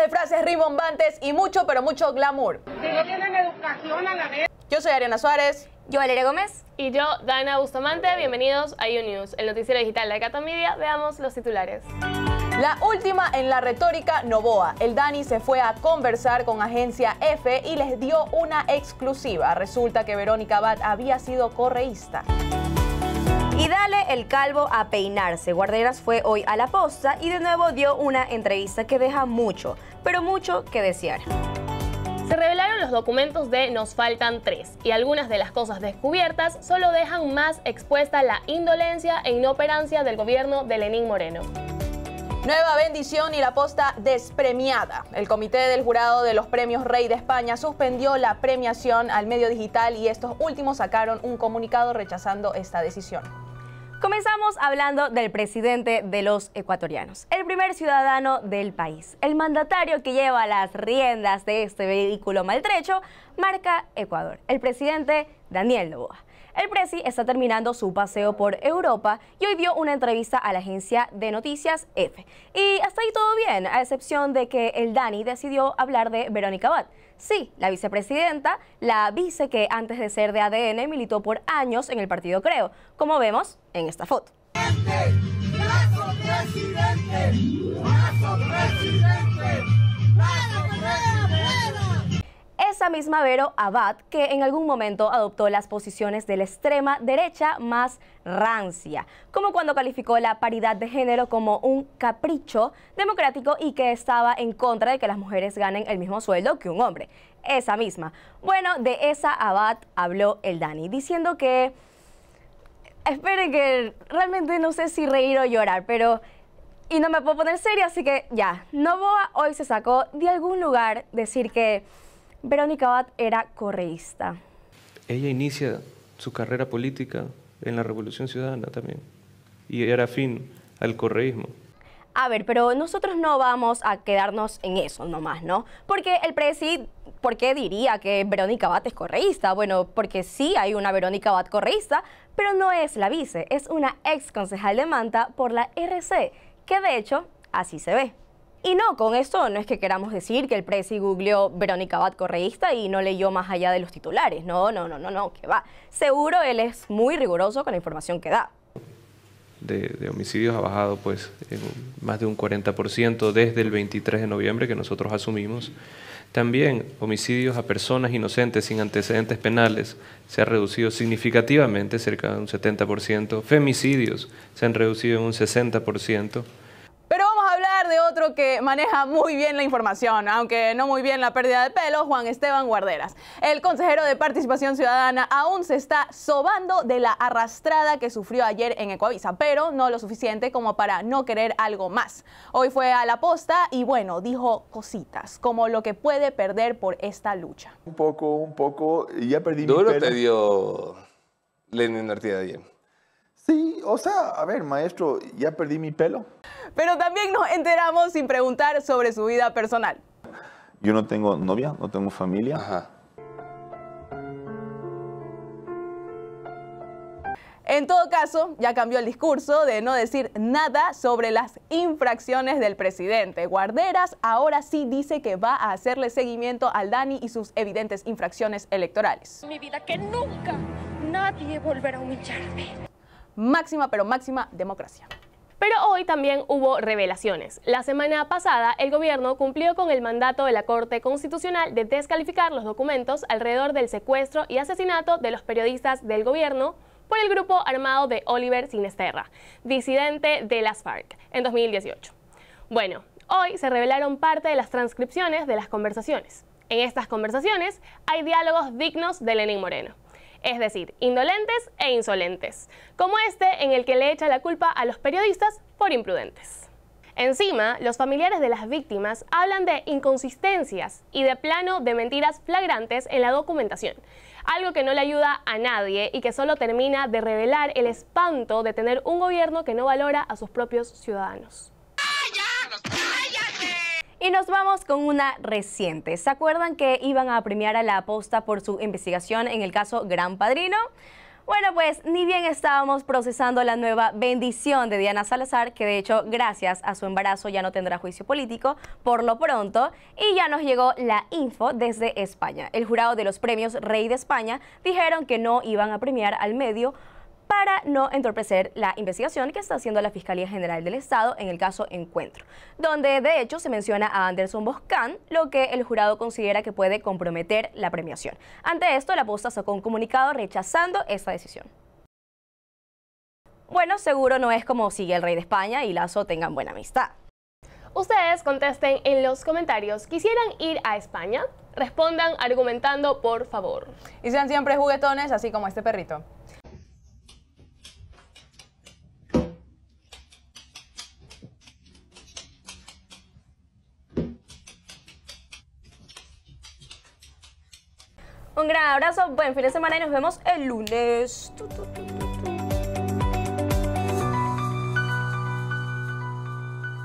de frases rimbombantes y mucho, pero mucho glamour. Yo soy Ariana Suárez. Yo, Valeria Gómez. Y yo, Dana Bustamante. Bienvenidos a u el noticiero digital de Catomedia. Veamos los titulares. La última en la retórica Novoa. El Dani se fue a conversar con Agencia F y les dio una exclusiva. Resulta que Verónica Bat había sido correísta. Y dale el calvo a peinarse. Guarderas fue hoy a la posta y de nuevo dio una entrevista que deja mucho pero mucho que desear. Se revelaron los documentos de Nos faltan tres y algunas de las cosas descubiertas solo dejan más expuesta la indolencia e inoperancia del gobierno de Lenín Moreno. Nueva bendición y la posta despremiada. El comité del jurado de los premios Rey de España suspendió la premiación al medio digital y estos últimos sacaron un comunicado rechazando esta decisión. Comenzamos hablando del presidente de los ecuatorianos, el primer ciudadano del país, el mandatario que lleva las riendas de este vehículo maltrecho, marca Ecuador. El presidente Daniel Novoa. El presi está terminando su paseo por Europa y hoy dio una entrevista a la agencia de noticias EFE. Y hasta ahí todo bien, a excepción de que el Dani decidió hablar de Verónica Bat. Sí, la vicepresidenta, la vice que antes de ser de ADN militó por años en el partido Creo, como vemos en esta foto esa misma Vero Abad que en algún momento adoptó las posiciones de la extrema derecha más rancia, como cuando calificó la paridad de género como un capricho democrático y que estaba en contra de que las mujeres ganen el mismo sueldo que un hombre. Esa misma. Bueno, de esa Abad habló el Dani, diciendo que... Espere que realmente no sé si reír o llorar, pero y no me puedo poner seria, así que ya, Novoa hoy se sacó de algún lugar decir que Verónica Abad era correísta. Ella inicia su carrera política en la Revolución Ciudadana también y era fin al correísmo. A ver, pero nosotros no vamos a quedarnos en eso nomás, ¿no? Porque el presidente, ¿por qué diría que Verónica Abad es correísta? Bueno, porque sí hay una Verónica Abad correísta, pero no es la vice, es una ex concejal de Manta por la RC, que de hecho así se ve. Y no, con esto no es que queramos decir que el presi googleó Verónica Abad correísta y no leyó más allá de los titulares. No, no, no, no, no, que va. Seguro él es muy riguroso con la información que da. De, homicidios ha bajado pues en más de un 40% desde el 23 de noviembre que nosotros asumimos. También homicidios a personas inocentes sin antecedentes penales se ha reducido significativamente, cerca de un 70%. Femicidios se han reducido en un 60% otro que maneja muy bien la información, aunque no muy bien la pérdida de pelo, Juan Esteban Guarderas. El consejero de Participación Ciudadana aún se está sobando de la arrastrada que sufrió ayer en Ecoavisa, pero no lo suficiente como para no querer algo más. Hoy fue a la posta y bueno, dijo cositas, como lo que puede perder por esta lucha. Un poco, un poco, ya perdí Duro mi pelo. te dio Lenin ayer. Sí, o sea, a ver, maestro, ya perdí mi pelo. Pero también nos enteramos sin preguntar sobre su vida personal. Yo no tengo novia, no tengo familia. En todo caso, ya cambió el discurso de no decir nada sobre las infracciones del presidente. Guarderas ahora sí dice que va a hacerle seguimiento al Dani y sus evidentes infracciones electorales. Mi vida que nunca nadie volverá a humillarme máxima, pero máxima democracia. Pero hoy también hubo revelaciones. La semana pasada, el gobierno cumplió con el mandato de la Corte Constitucional de descalificar los documentos alrededor del secuestro y asesinato de los periodistas del gobierno por el grupo armado de Oliver Sinesterra, disidente de las FARC, en 2018. Bueno, hoy se revelaron parte de las transcripciones de las conversaciones. En estas conversaciones hay diálogos dignos de Lenín Moreno es decir, indolentes e insolentes, como este en el que le echa la culpa a los periodistas por imprudentes. Encima, los familiares de las víctimas hablan de inconsistencias y de plano de mentiras flagrantes en la documentación, algo que no le ayuda a nadie y que solo termina de revelar el espanto de tener un gobierno que no valora a sus propios ciudadanos. Y nos vamos con una reciente. ¿Se acuerdan que iban a premiar a la aposta por su investigación en el caso Gran Padrino? Bueno, pues ni bien estábamos procesando la nueva bendición de Diana Salazar, que de hecho, gracias a su embarazo ya no tendrá juicio político por lo pronto, y ya nos llegó la info desde España. El jurado de los premios Rey de España dijeron que no iban a premiar al medio para no entorpecer la investigación que está haciendo la Fiscalía General del Estado en el caso Encuentro, donde de hecho se menciona a Anderson Boscan, lo que el jurado considera que puede comprometer la premiación. Ante esto, la posta sacó un comunicado rechazando esta decisión. Bueno, seguro no es como sigue el rey de España y Lazo tengan buena amistad. Ustedes contesten en los comentarios, ¿quisieran ir a España? Respondan argumentando, por favor. Y sean siempre juguetones, así como este perrito. Un gran abrazo, buen fin de semana y nos vemos el lunes.